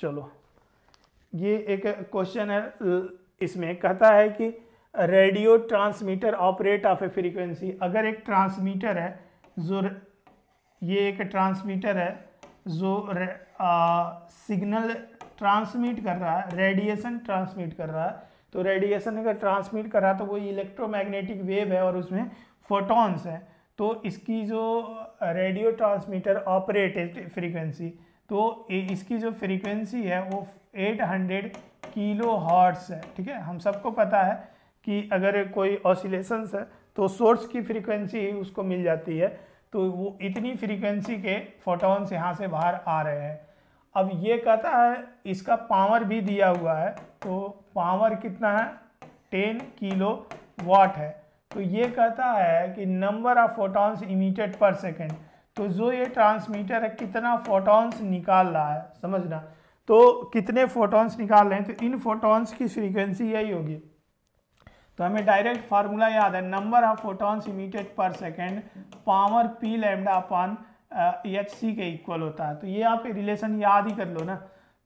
चलो ये एक क्वेश्चन है इसमें कहता है कि radio transmitter operate of a frequency अगर एक ट्रांसमीटर है जो ये एक ट्रांसमीटर है जो सिग्नल ट्रांसमिट कर रहा है रेडिएशन ट्रांसमिट कर रहा है तो रेडिएशन अगर ट्रांसमिट कर रहा है तो वो इलेक्ट्रोमैग्नेटिक वेव है और उसमें फोटॉन्स हैं तो इसकी जो रेडियो ट्रांसमीटर ऑपरेटेड फ्रीक्वेंसी तो इसकी जो फ्रीक्वेंसी है वो 800 किलो हॉर्ट्स है ठीक है हम सबको पता है कि अगर कोई ऑसिलेशंस है तो सोर्स की फ्रीक्वेंसी ही उसको मिल जाती है तो वो इतनी फ्रीक्वेंसी के फोटॉन्स यहाँ से बाहर आ रहे हैं अब ये कहता है इसका पावर भी दिया हुआ है तो पावर कितना है टेन किलो वाट है तो ये कहता है कि number of photons emitted per second तो जो ये ट्रांसमीटर है कितना फोटॉन्स निकाल रहा है समझना तो कितने फोटॉन्स निकाल रहे हैं तो इन फोटॉन्स की फ्रीक्वेंसी यही होगी तो हमें डायरेक्ट फार्मूला याद है number of photons emitted per second power P lambda upon H C के इक्वल होता है तो ये आप रिलेशन याद ही कर लो ना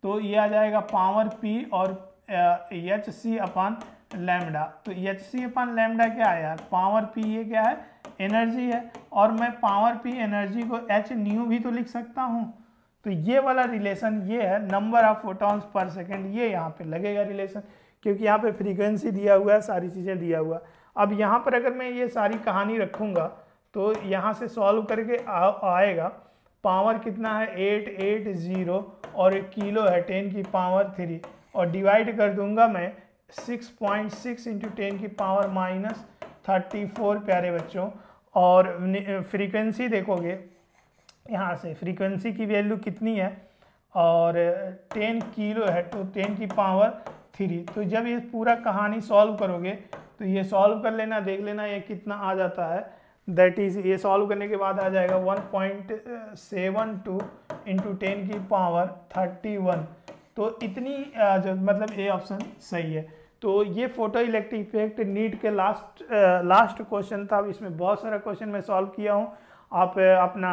तो ये आ जाएगा पावर पी और एच सी अपॉन लैमडा तो एच सी अपन लैमडा क्या है यार पावर पी ये क्या है एनर्जी है और मैं पावर पी एनर्जी को एच न्यू भी तो लिख सकता हूँ तो ये वाला रिलेशन ये है number of photons per second ये यहाँ पे लगेगा रिलेशन क्योंकि यहाँ पे फ्रीक्वेंसी दिया हुआ है सारी चीज़ें दिया हुआ अब यहाँ पर अगर मैं ये सारी कहानी रखूँगा तो यहाँ से सॉल्व करके आ, आएगा पावर कितना है एट एट ज़ीरो और एक किलो है टेन की पावर थ्री और डिवाइड कर दूंगा मैं six point six into ten की पावर माइनस थर्टी फोर प्यारे बच्चों और फ्रीक्वेंसी देखोगे यहाँ से फ्रीक्वेंसी की वैल्यू कितनी है और टेन किलो है तो टेन की पावर थ्री तो जब ये पूरा कहानी सॉल्व करोगे तो ये सॉल्व कर लेना देख लेना ये कितना आ जाता है दैट इज़ ये सॉल्व करने के बाद आ जाएगा one point seven two into ten की पावर थर्टी वन तो इतनी जो मतलब ए ऑप्शन सही है तो ये फोटो इलेक्ट्रिक इफेक्ट नीट के लास्ट लास्ट क्वेश्चन था इसमें बहुत सारा क्वेश्चन मैं सॉल्व किया हूँ आप अपना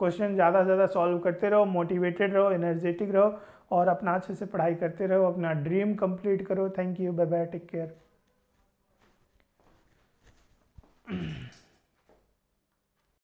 क्वेश्चन ज़्यादा से ज़्यादा सॉल्व करते रहो मोटिवेटेड रहो एनर्जेटिक रहो और अपना अच्छे से पढ़ाई करते रहो अपना ड्रीम कंप्लीट करो thank you bye bye take care